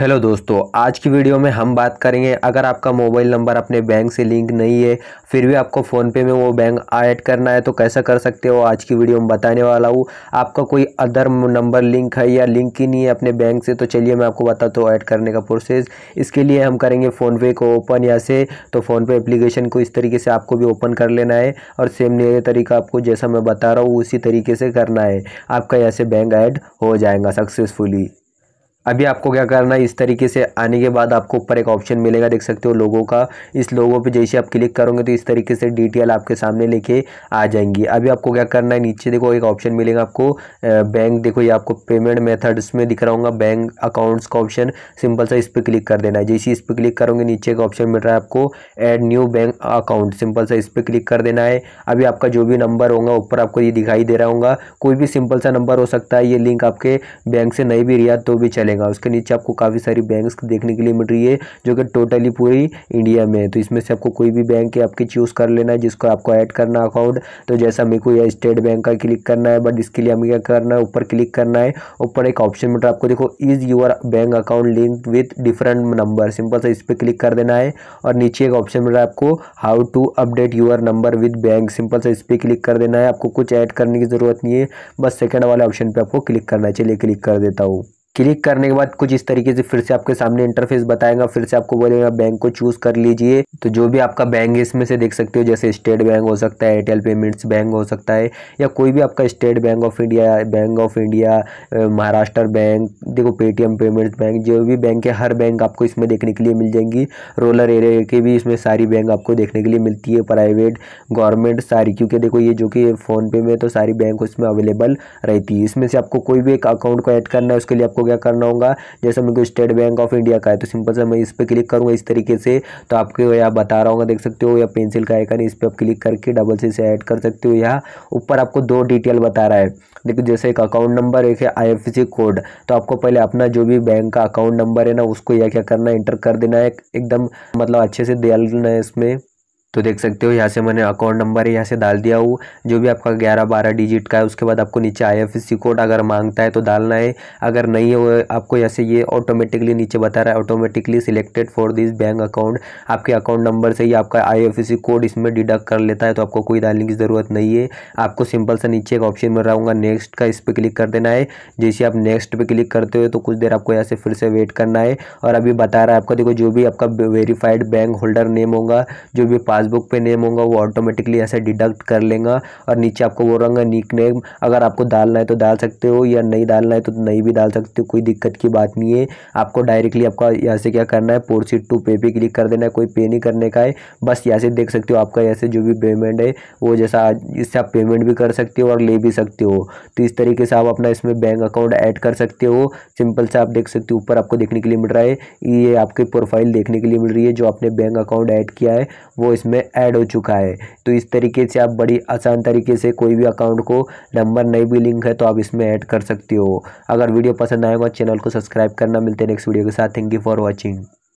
hello दोस्तों आज की वीडियो में हम बात करेंगे अगर आपका मोबाइल नंबर अपने बैंक से लिंक नहीं है फिर भी आपको फ़ोनपे में वो बैंक ऐड करना है तो कैसा कर सकते हो आज की वीडियो में बताने वाला हूँ आपका कोई अदर नंबर लिंक है या लिंक ही नहीं है अपने बैंक से तो चलिए मैं आपको बताता हूँ ऐड करने का प्रोसेस इसके लिए हम करेंगे फ़ोनपे को ओपन या से तो फ़ोनपे एप्लीकेशन को इस तरीके से आपको भी ओपन कर लेना है और सेम ये तरीका आपको जैसा मैं बता रहा हूँ उसी तरीके से करना है आपका यहाँ से बैंक ऐड हो जाएगा सक्सेसफुली अभी आपको क्या करना है इस तरीके से आने के बाद आपको ऊपर एक ऑप्शन मिलेगा देख सकते हो लोगों का इस लोगों पे जैसे आप क्लिक करोगे तो इस तरीके से डिटेल आपके सामने लेके आ जाएंगी अभी आपको क्या करना है नीचे देखो एक ऑप्शन मिलेगा आपको बैंक देखो ये आपको पेमेंट मेथड्स में दिख रहा होगा बैंक अकाउंट्स का ऑप्शन सिंपल सा इस पर क्लिक कर देना है जैसे इस पर क्लिक करोगे नीचे एक ऑप्शन मिल रहा है आपको add new bank account simple सा इस पर क्लिक कर देना है अभी आपका जो भी नंबर होगा ऊपर आपको ये दिखाई दे रहा होगा कोई भी सिंपल सा नंबर हो सकता है ये लिंक आपके बैंक से नहीं भी रिया तो भी चले मिलेगा उसके नीचे आपको काफ़ी सारी बैंक्स देखने के लिए मिल रही है जो कि टोटली पूरी इंडिया में है तो इसमें से आपको कोई भी बैंक आपके चूज़ कर लेना है जिसको आपको ऐड करना अकाउंट तो जैसा मेरे को यह स्टेट बैंक का क्लिक करना है बट तो इसके लिए हमें क्या करना है ऊपर क्लिक करना है ऊपर एक ऑप्शन मिल रहा है आपको देखो is your bank account link with different number simple सा इस पर क्लिक कर देना है और नीचे एक ऑप्शन मिल रहा है आपको how to update your number with bank simple सा इस पर क्लिक कर देना है आपको कुछ ऐड करने की ज़रूरत नहीं है बस सेकेंड वाले ऑप्शन पर आपको क्लिक करना है चलिए क्लिक कर देता हूँ क्लिक करने के बाद कुछ इस तरीके से फिर से आपके सामने इंटरफेस बताएगा फिर से आपको बोलेगा बैंक को चूज कर लीजिए तो जो भी आपका बैंक है इसमें से देख सकते हो जैसे स्टेट बैंक हो सकता है एयरटेल पेमेंट्स बैंक हो सकता है या कोई भी आपका state bank of India bank of India Maharashtra bank देखो पेटीएम पेमेंट्स बैंक जो भी बैंक है हर बैंक आपको इसमें देखने के लिए मिल जाएंगी रूरल एरिया के भी इसमें सारी बैंक आपको देखने के लिए मिलती है प्राइवेट गवर्नमेंट सारी क्योंकि देखो ये जो कि फ़ोनपे में तो सारी बैंक उसमें अवेलेबल रहती है इसमें से आपको कोई भी एक अकाउंट को ऐड करना है उसके लिए आपको आपको क्या करना होगा जैसे मेरे को स्टेट बैंक ऑफ इंडिया का है तो सिंपल से मैं इस पर क्लिक करूँगा इस तरीके से तो आपके यहाँ बता रहा हूँ देख सकते हो या पेंसिल का आइकन इस पर आप क्लिक करके डबल सी से ऐड कर सकते हो यहाँ ऊपर आपको दो डिटेल बता रहा है देखिए जैसे एक अकाउंट नंबर एक है आई कोड तो आपको पहले अपना जो भी बैंक का अकाउंट नंबर है ना उसको यह क्या करना है इंटर कर देना है एकदम मतलब अच्छे से है इसमें तो देख सकते हो यहाँ से मैंने अकाउंट नंबर है यहाँ से डाल दिया हूँ जो भी आपका ग्यारह बारह डिजिट का है उसके बाद आपको नीचे आईएफएससी कोड अगर मांगता है तो डालना है अगर नहीं हो आपको यहाँ से ये ऑटोमेटिकली नीचे बता रहा है automatically selected for this bank account आपके अकाउंट नंबर से ही आपका आई कोड इसमें डिडक्ट कर लेता है तो आपको कोई डालने की ज़रूरत नहीं है आपको सिंपल से नीचे एक ऑप्शन में रहूँगा नेक्स्ट का इस पर क्लिक कर देना है जैसे आप नेक्स्ट पर क्लिक करते हो तो कुछ देर आपको यहाँ से फिर से वेट करना है और अभी बता रहा है आपका देखो जो भी आपका वेरीफाइड बैंक होल्डर नेम होगा जो भी पास पासबुक पे नेम होगा वो ऑटोमेटिकली ऐसे डिडक्ट कर लेगा और नीचे आपको वो रहूँगा नीक नेम अगर आपको डालना है तो डाल सकते हो या नहीं डालना है तो नहीं भी डाल सकते हो कोई दिक्कत की बात नहीं है आपको डायरेक्टली आपका यहाँ से क्या करना है सीट टू पे पे क्लिक कर देना है कोई पे नहीं करने का है बस यहाँ से देख सकते हो आपका यहाँ से जो भी पेमेंट है वो जैसा इससे आप पेमेंट भी कर सकते हो और ले भी सकते हो तो इस तरीके से आप अपना इसमें बैंक अकाउंट ऐड कर सकते हो सिंपल से आप देख सकते हो ऊपर आपको देखने के लिए मिल रहा है ये आपकी प्रोफाइल देखने के लिए मिल रही है जो आपने बैंक अकाउंट ऐड किया है वो इसमें में ऐड हो चुका है तो इस तरीके से आप बड़ी आसान तरीके से कोई भी अकाउंट को नंबर नहीं भी लिंक है तो आप इसमें ऐड कर सकते हो अगर वीडियो पसंद आएगा चैनल को सब्सक्राइब करना मिलते हैं नेक्स्ट वीडियो के साथ थैंक यू फॉर वॉचिंग